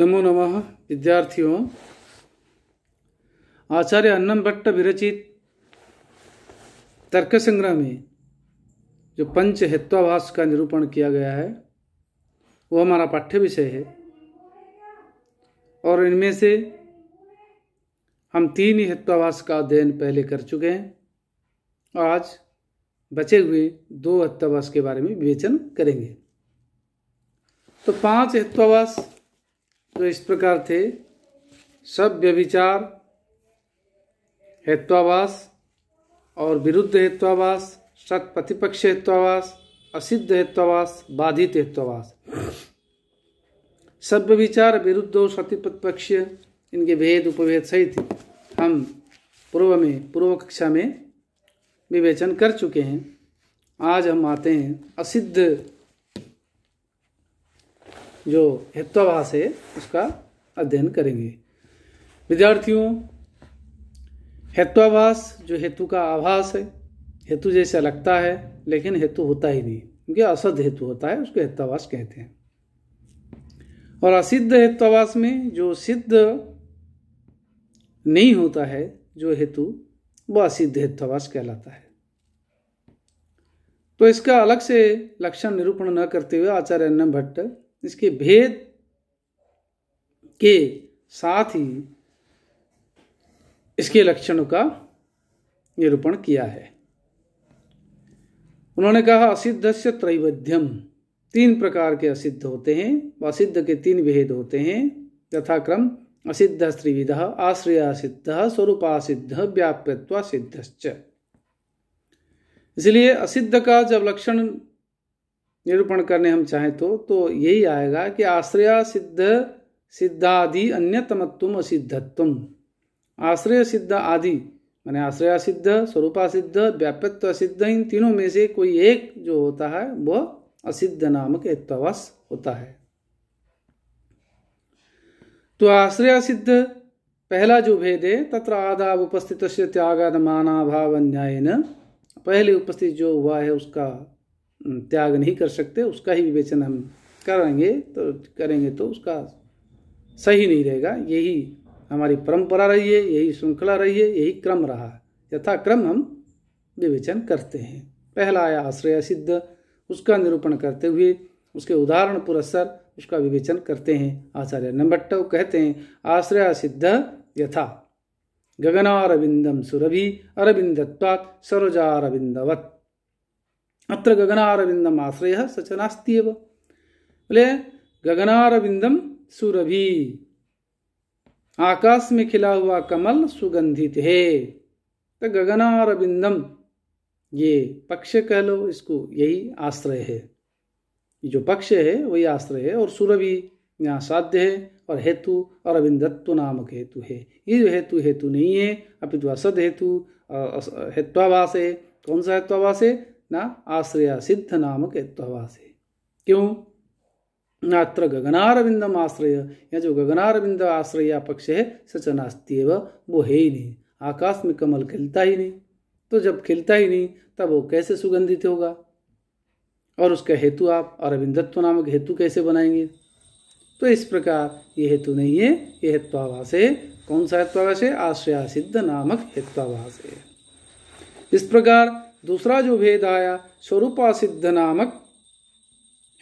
नमो नम विद्यार्थियों आचार्य अन्नम भट्ट विरचित तर्क संग्रह में जो पंच हेत्वाभाष का निरूपण किया गया है वो हमारा पाठ्य विषय है और इनमें से हम तीन ही हेत्वाभाष का अध्ययन पहले कर चुके हैं और आज बचे हुए दो हेत्वाभास के बारे में विवेचन करेंगे तो पांच हेत्वाभास तो इस प्रकार थे सब व्यविचार हेत्वावास और विरुद्ध हेत्वावास सत प्रतिपक्ष हेत्वावास असिद्ध हेत्वावास बाधित हेत्वावास सभ्य विचार विरुद्ध और सत्य प्रतिपक्ष इनके भेद उपभेद सहित हम पूर्व में पूर्व कक्षा में विवेचन कर चुके हैं आज हम आते हैं असिद्ध जो हेत्वाभाष है उसका अध्ययन करेंगे विद्यार्थियों हेत्वाभाष जो हेतु का आभास है हेतु जैसा लगता है लेकिन हेतु होता ही नहीं क्योंकि असद हेतु होता है उसको हेत्वाभाष कहते हैं और असिद्ध हेत्वाभाष में जो सिद्ध नहीं होता है जो हेतु वह असिद्ध हेत्वाभाष कहलाता है तो इसका अलग से लक्षण निरूपण न करते हुए आचार्य अन्न भट्ट इसके भेद के साथ ही इसके लक्षणों का निरूपण किया है उन्होंने कहा असिद्ध से त्रैवध्यम तीन प्रकार के असिद्ध होते हैं व असिद्ध के तीन भेद होते हैं यथाक्रम असिद्ध त्रिविध सिद्ध स्वरूपासिद्ध व्याप्यत्वासिद्धश्च इसलिए असिद्ध का जब लक्षण निरूपण करने हम चाहें तो तो यही आएगा कि आश्रय सिद्ध सिद्धादि अन्यतमत्व असिद्धत्व आश्रय सिद्ध आदि मैंने आश्रय सिद्ध स्वरूपा सिद्ध व्यापत्व सिद्ध इन तीनों में से कोई एक जो होता है वह असिद्ध नामक एकवास होता है तो आश्रय सिद्ध पहला जो भेद है तत्र आदाब उपस्थित माना भाव न्याय पहले उपस्थित जो हुआ है उसका त्याग नहीं कर सकते उसका ही विवेचन हम करेंगे तो करेंगे तो उसका सही नहीं रहेगा यही हमारी परंपरा रही है यही श्रृंखला रही है यही क्रम रहा यथाक्रम हम विवेचन करते हैं पहला आया आश्रय सिद्ध उसका निरूपण करते हुए उसके उदाहरण पुरस्सर उसका विवेचन करते हैं आचार्य नंबट्ट कहते हैं आश्रय सिद्ध यथा गगनारविंदम सुरभि अरविंदत्वात् सरोजारविंदवत् अत्र गगनारविंदम आश्रय स च नास्ति बोले गगनारविंदम सुरभि आकाश में खिला हुआ कमल सुगंधित है तो गगनारविंदम ये पक्ष कह लो इसको यही आश्रय है ये जो पक्ष है वही आश्रय है और सुरभि यहाँ साध्य है और हेतु और अविंदत्व नामक हेतु है ये जो हेतु हेतु नहीं है अपितु असद हेतु हेत्वाभाष है कौन सा हेत्वाभाष है ना आश्रय सिद्ध नामक यत्वासी क्यों नात्र गगनारविंदम आश्रय या जो गगनारविंद आश्रय पक्ष है सच नास्त्यव वो है ही नहीं आकाश में कमल खिलता ही नहीं तो जब खिलता ही नहीं तब वो कैसे सुगंधित होगा और उसका हेतु आप अरविंदत्व नामक हेतु कैसे बनाएंगे तो इस प्रकार ये हेतु नहीं है ये हेत्वाभाष है कौन सा हेत्वाभाष है आश्रया सिद्ध नामक हेत्वाभाष है इस प्रकार दूसरा जो भेद आया स्वरूपा सिद्ध नामक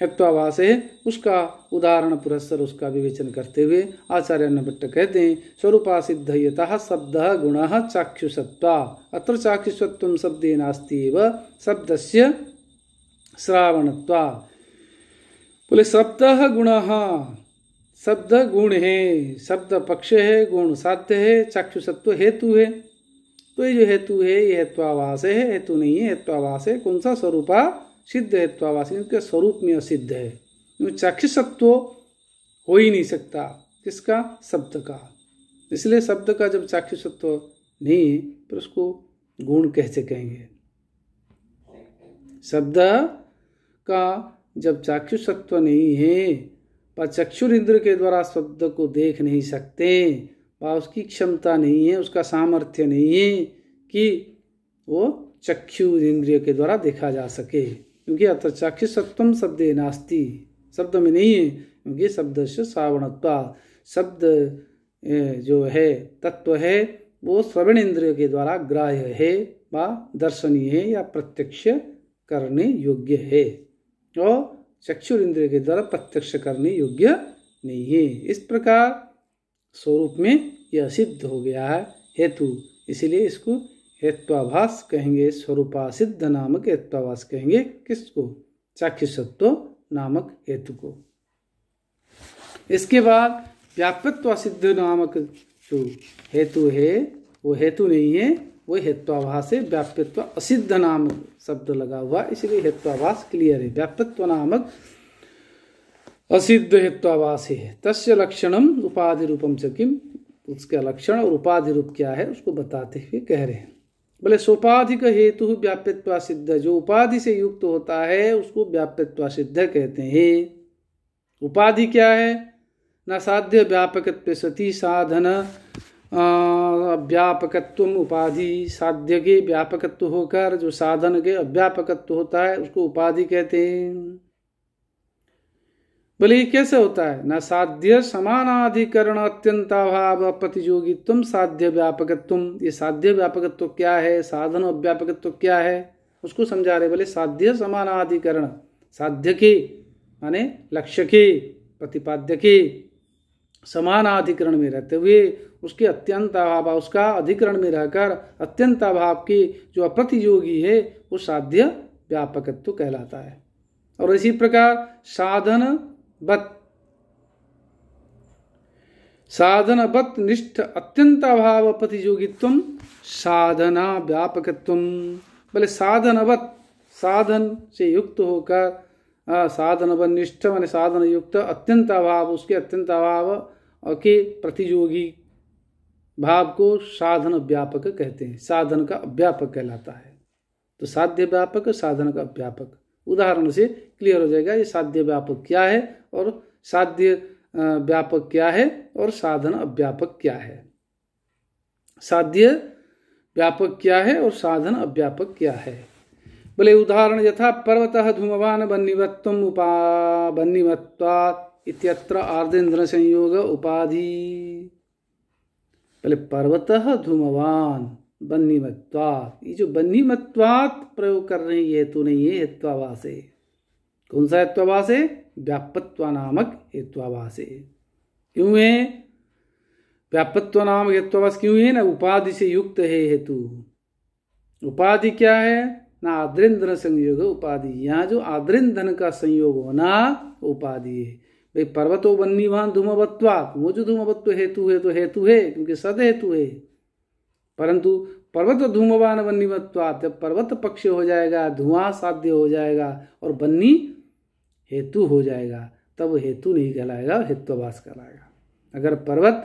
हेत्वाभाष है उसका उदाहरण पुरस्सर उसका विवेचन करते हुए आचार्य भट्ट कहते हैं स्वरूपा सिद्ध यथ शब्द गुण चाक्षुषत्वा अत्र चाक्षुषत्व शब्द नास्ती व शब्द से श्रावणत्वा बोले शब्द गुण शब्द गुण है शब्द पक्ष है गुण साध्य है चाक्षुषत्व हेतु है तो ये जो हेतु है ये हेत्वावास है हेतु नहीं है हेत्वावास है कौन सा स्वरूप सिद्ध हेत्वावास इनके स्वरूप में असिद्ध है चाक्षुषत्व हो ही नहीं सकता किसका शब्द का इसलिए शब्द का जब चाक्षुषत्व नहीं है पर उसको गुण कैसे कहेंगे शब्द का जब चाक्षुषत्व नहीं है पर चक्षुर इंद्र के द्वारा शब्द को देख नहीं सकते वह उसकी क्षमता नहीं है उसका सामर्थ्य नहीं है कि वो चक्षु इंद्रिय के द्वारा देखा जा सके क्योंकि अतः चाक्षुषत्वम शब्द नास्ती शब्द में नहीं है क्योंकि शब्द से श्रावणत्वा शब्द जो है तत्व है वो श्रवण इंद्रिय के द्वारा ग्राह्य है व दर्शनीय है या प्रत्यक्ष करने योग्य है और चक्षुर इंद्रिय के द्वारा प्रत्यक्ष करने योग्य नहीं है इस प्रकार स्वरूप में यह सिद्ध हो गया है हेतु इसलिए इसको हेत्वाभास कहेंगे स्वरूपा सिद्ध नामक हेत्वाभास कहेंगे किसको चाक्षुषत्व नामक हेतु को इसके बाद व्यापकत्व सिद्ध नामक जो हेतु है वो हेतु नहीं है वो हेत्वाभास है व्यापकत्व असिद्ध नामक शब्द लगा हुआ इसलिए हेत्वाभास क्लियर है व्यापकत्व नामक असिद्ध हेत्वावासी है तस्य लक्षणम उपाधि रूपम से किम उसका लक्षण और उपाधि रूप क्या है उसको बताते हुए कह रहे हैं बोले सोपाधिक हेतु व्याप्यत्वा सिद्ध जो उपाधि से युक्त तो होता है उसको व्याप्यत्व सिद्ध कहते हैं उपाधि क्या है न साध्य व्यापकत्व सती साधन व्यापकत्व उपाधि साध्य के व्यापकत्व होकर जो साधन के अव्यापकत्व होता है उसको उपाधि कहते हैं बोले ये कैसे होता है न साध्य समानाधिकरण अभाव प्रतियोगित्व साध्य व्यापकत्व ये साध्य व्यापकत्व क्या है साधन व्यापकत्व क्या है उसको समझा रहे बोले साध्य समानाधिकरण साध्य की माने लक्ष्य के प्रतिपाद्य के समानाधिकरण में रहते हुए उसके अत्यंत अभाव उसका अधिकरण में रहकर अत्यंत अभाव की जो अप्रतियोगी है वो साध्य व्यापकत्व कहलाता है और इसी प्रकार साधन बत साधनबत निष्ठ अत्यंत अभाव प्रतिजोगित्व साधना व्यापकत्व बोले साधनबत साधन से युक्त होकर साधनबत निष्ठ मान साधन युक्त अत्यंत अभाव उसके अत्यंत अभाव के प्रतियोगी भाव को साधन व्यापक कहते हैं साधन का व्यापक कहलाता है तो साध्य व्यापक साधन का व्यापक उदाहरण से क्लियर हो जाएगा ये साध्य व्यापक क्या है और साध्य व्यापक क्या है और साधन अव्यापक क्या है साध्य व्यापक क्या है और साधन अव्यापक क्या है बोले उदाहरण यथा पर्वत धूमवान बन्नीवत्व उपा बन्नीवत्वात् इत्यत्र आर्देन्द्र संयोग उपाधि पहले पर्वत धूमवान बन्नी ये जो बन्नी प्रयोग कर रहे हैं ये हेतु नहीं है हेत्वाभाष है कौन सा हेत्वाभाष है व्यापत्व नामक हेत्वाभाष है क्यों है व्यापत्व नामक हेत्वाभाष क्यों है ना उपाधि से युक्त है हेतु उपाधि क्या है ना आद्रेंद्र संयोग उपाधि यहाँ जो आद्रेंधन का संयोग होना उपाधि है भाई पर्वतो बन्नी वहां धूमवत्वात वो जो धूमवत्व हेतु है तो हेतु है क्योंकि सद हेतु है परंतु पर्वत धूमवान बन्नी मत्वात पर्वत पक्ष हो जाएगा धुआं साध्य हो जाएगा और बन्नी हेतु हो जाएगा तब हेतु नहीं कहलाएगा हेत्वाभास कहलाएगा अगर पर्वत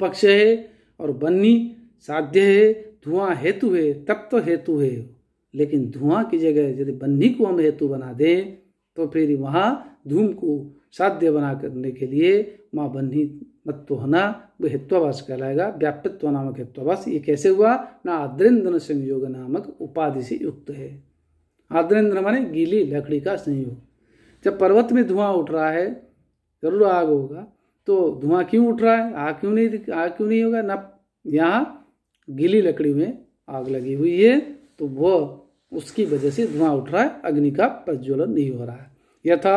पक्ष है और बन्नी साध्य है धुआं हेतु है तब तो हेतु है लेकिन धुआं की जगह यदि बन्नी को हम हेतु बना दें तो फिर वहाँ धूम को साध्य बना करने के लिए माँ बन्ही मत्व होना वो हेत्वाभाष कहलाएगा व्याप्यत्व नामक हेत्वाभाष ये कैसे हुआ ना आद्रेन्द्र संयोग नामक उपाधि से युक्त है आद्रेन्द्र माने गीली लकड़ी का संयोग जब पर्वत में धुआं उठ रहा है जरूर आग होगा तो धुआं क्यों उठ रहा है आग क्यों नहीं आग क्यों नहीं होगा ना यहाँ गीली लकड़ी में आग लगी हुई है तो वह उसकी वजह से धुआं उठ रहा है अग्नि का प्रज्वलन नहीं हो रहा है यथा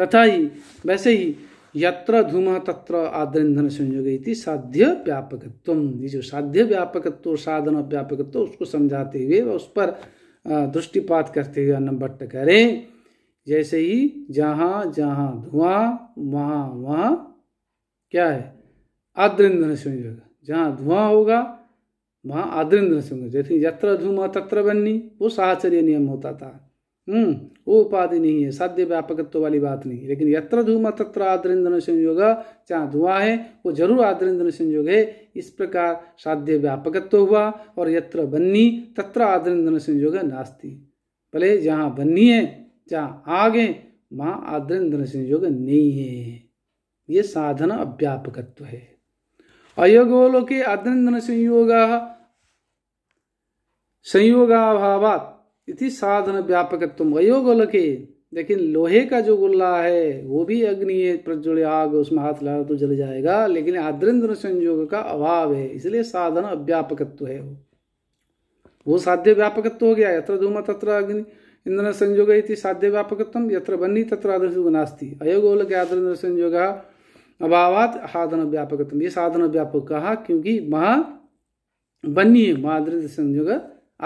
तथा ही वैसे ही यत्र धूम तत्र आद्रंधन संयोग साध्य व्यापकत्व ये जो साध्य व्यापकत्व साधन व्यापकत्व उसको समझाते हुए व उस पर दृष्टिपात करते हुए अन्न भट्ट करें जैसे ही जहाँ जहाँ धुआं वहाँ वहाँ क्या है आद्रंधन संयोग जहाँ धुआं होगा वहाँ आद्रंधन संयोग जैसे यत्र धुआं तत्र बननी वो साहचर्य नियम होता था हम्म वो उपाधि नहीं है साध्य व्यापकत्व वाली बात नहीं लेकिन यत्र धूम तत्र आद्रिंदन संयोग जहाँ धुआं है वो जरूर आद्रिंदन संयोग है इस प्रकार साध्य व्यापकत्व हुआ और यत्र बन्नी तत्र आद्रिंदन संयोग नास्ती भले जहाँ बन्नी है जहाँ आग है वहाँ आद्रिंदन संयोग नहीं है ये साधन अव्यापकत्व है अयोगोलोके आद्रिंदन संयोग संयोगाभावात इति साधन व्यापकत्व वयो गोलके लेकिन लोहे का जो गुल्ला है वो भी अग्नि है प्रज्वल आग उसमें हाथ लगा तो जल जाएगा लेकिन आद्रेन्द्र संयोग का अभाव है इसलिए साधन अव्यापकत्व है वो वो साध्य व्यापकत्व हो गया यत्र धूम तत्र अग्नि इंद्र संयोग साध्य व्यापकत्व यत्र बनी तत्र आदर्श नास्ती अयोगोल के आदर संयोग अभावात साधन व्यापकत्व ये साधन व्यापक कहा क्योंकि वहाँ बनी है वहाँ संयोग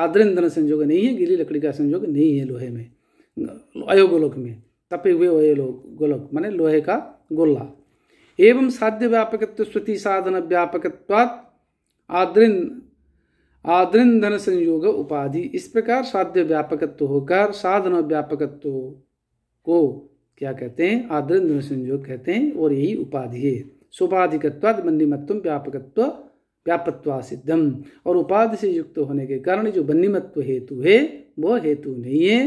आद्र इंधन संयोग नहीं है गीली लकड़ी का संयोग नहीं है लोहे में अयोगोलोक में तपे हुए गोलोक माने लोहे का गोला एवं साध्य व्यापक स्वती साधन व्यापक आद्रिन आद्रिंधन संयोग उपाधि इस प्रकार साध्य व्यापकत्व होकर साधन व्यापकत्व को क्या कहते हैं आद्रिंधन संयोग कहते हैं और यही उपाधि है सोपाधिकत्वाद मंदिमत्व व्यापकत्व व्यापत्वा सिद्धम और उपाधि से युक्त होने के कारण जो बन्नीमत्व हेतु है वो हेतु नहीं है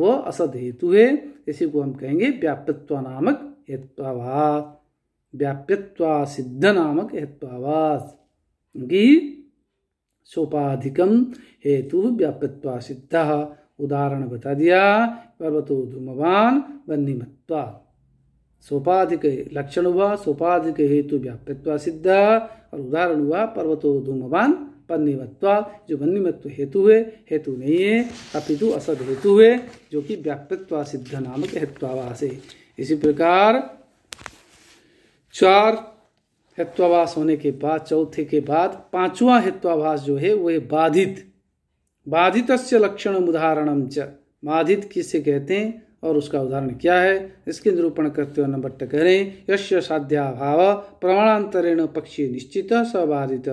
वो असद हेतु है इसी को हम कहेंगे व्यापत्व नामक हेत्वावास व्याप्यवा सिद्ध नामक हेत्वास की सोपाधिकम हेतु व्यापत्वा सिद्ध उदाहरण बता दिया पर्वतो धूमवान बन्नीमत्वा सोपाधिक लक्षण हुआ सोपाधिक हेतु व्याप्यत्व सिद्ध और उदाहरण हुआ पर्वतो धूमवान पन्नीमत्व जो वन्यमत्व हेतु है हेतु नहीं है अपितु असद हेतु है जो कि व्याप्यत्व सिद्ध नामक हेत्वावास है इसी प्रकार चार हेत्वावास होने के बाद चौथे के बाद पांचवा हेत्वाभास जो है वह बाधित बाधित लक्षण उदाहरणम च बाधित किसे कहते हैं और उसका उदाहरण क्या है इसके निरूपण करते हुए नंबर तक करें यश साध्याभाव प्रमाणांतरेण पक्षी निश्चित सबाधित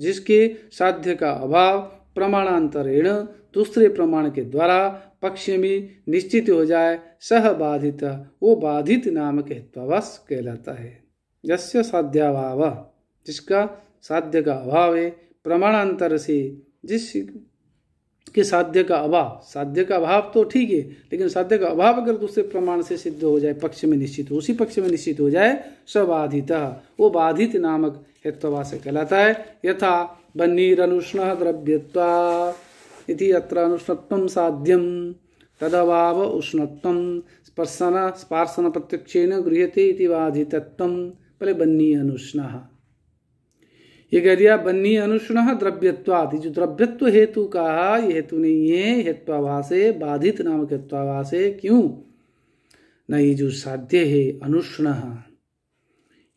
जिसके साध्य का अभाव प्रमाणांतरेण दूसरे प्रमाण के द्वारा पक्ष में निश्चित हो जाए सह बाधित वो बाधित नामक हेत्वावास कहलाता है यश्य साध्याभाव जिसका साध्य का अभाव है प्रमाणांतर से जिस कि साध्य का अभाव साध्य का अभाव तो ठीक है लेकिन साध्य का अभाव अगर दूसरे प्रमाण से सिद्ध हो जाए पक्ष में निश्चित उसी पक्ष में निश्चित हो जाए स्वबाधित वो बाधित नामक हेत्वा से कहलाता है यथा बन्नीरनुष्ण द्रव्यत्वा इति अत्र अनुष्णत्वम साध्यम तदभाव उष्णत्वम स्पर्शन स्पार्शन प्रत्यक्षेन गृहते इति पहले बन्नी अनुष्ण ये कह दिया बन्नी अनुष्ण द्रव्यवाद जो द्रव्यत्व हेतु का ये हेतु नहीं है हेत्वाभाष बाधित नामक हेत्वाभाषे क्यों न ये जो साध्य है अनुष्ण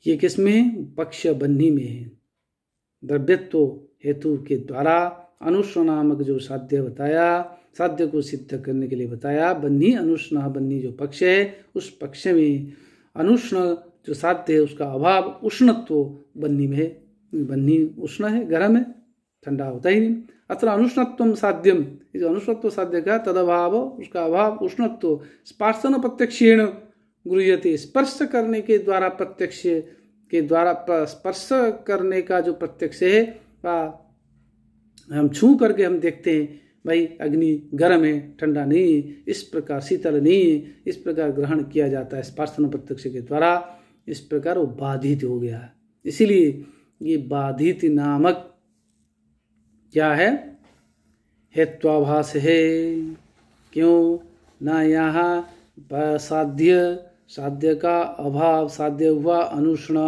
ये किसमें पक्ष बन्नी में है द्रव्यत्व हेतु के द्वारा अनुष्ण नामक जो साध्य बताया साध्य को सिद्ध करने के लिए बताया बन्ही अनुष्ण बन्नी जो पक्ष है उस पक्ष में अनुष्ण जो साध्य है उसका अभाव उष्णत्व बन्नी में बन्ही उष्ण है गर्म है ठंडा होता ही नहीं अत्र अनुष्णत्व साध्यम ये जो अनुष्णत्व साध्य का तद अभाव उसका अभाव उष्णत्व स्पार्शन प्रत्यक्षेण गृहते स्पर्श करने के द्वारा प्रत्यक्ष के द्वारा स्पर्श करने का जो प्रत्यक्ष है वह हम छू करके हम देखते हैं भाई अग्नि गर्म है ठंडा नहीं है इस प्रकार शीतल नहीं है इस प्रकार ग्रहण किया जाता है स्पार्शन प्रत्यक्ष के द्वारा इस प्रकार वो बाधित हो गया है इसीलिए ये बाधित नामक क्या है हेत्वाभास है क्यों ना यहाँ साध्य साध्य का अभाव साध्य हुआ अनुष्ण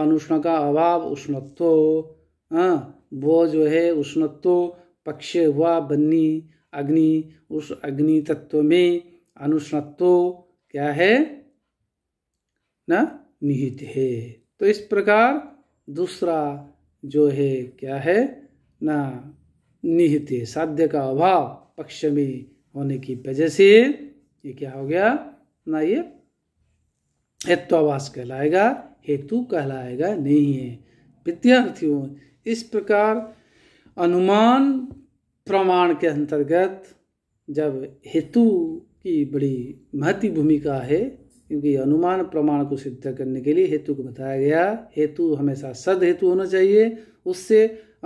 अनुष्ण का अभाव उष्णत्व हाँ, वो जो है उष्णत्व पक्ष हुआ बन्नी अग्नि उस अग्नि तत्व में अनुष्णत्व क्या है ना निहित है तो इस प्रकार दूसरा जो है क्या है ना निहित साध्य का अभाव पक्ष में होने की वजह से ये क्या हो गया ना ये हेत्वाभाष कहलाएगा हेतु कहलाएगा नहीं है विद्यार्थियों इस प्रकार अनुमान प्रमाण के अंतर्गत जब हेतु की बड़ी महती भूमिका है क्योंकि अनुमान प्रमाण को सिद्ध करने के लिए हेतु को बताया गया हेतु हमेशा सद हेतु होना चाहिए उससे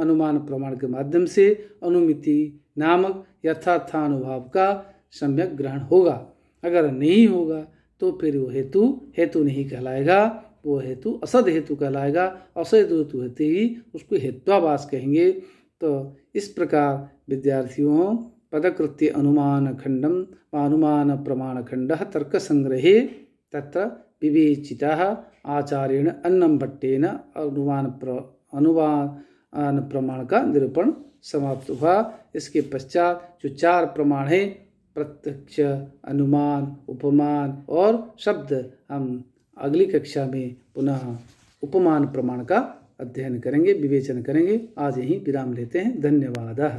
अनुमान प्रमाण के माध्यम से अनुमिति नामक यथार्थानुभाव का सम्यक ग्रहण होगा अगर नहीं होगा तो फिर वो हेतु हेतु नहीं कहलाएगा वो हेतु असद हेतु कहलाएगा असद हेतु तो होते ही उसको हेत्वाभास कहेंगे तो इस प्रकार विद्यार्थियों पदकृत्य अनुमान खंडम अनुमान प्रमाण खंड तर्क संग्रहे तत्र विवेचितः आचार्येण अन्नम्भट्टेन अनुमान प्र अनुमान प्रमाण का निरूपण समाप्त हुआ इसके पश्चात जो चार प्रमाण हैं प्रत्यक्ष अनुमान उपमान और शब्द हम अगली कक्षा में पुनः उपमान प्रमाण का अध्ययन करेंगे विवेचन करेंगे आज यहीं विराम लेते हैं धन्यवाद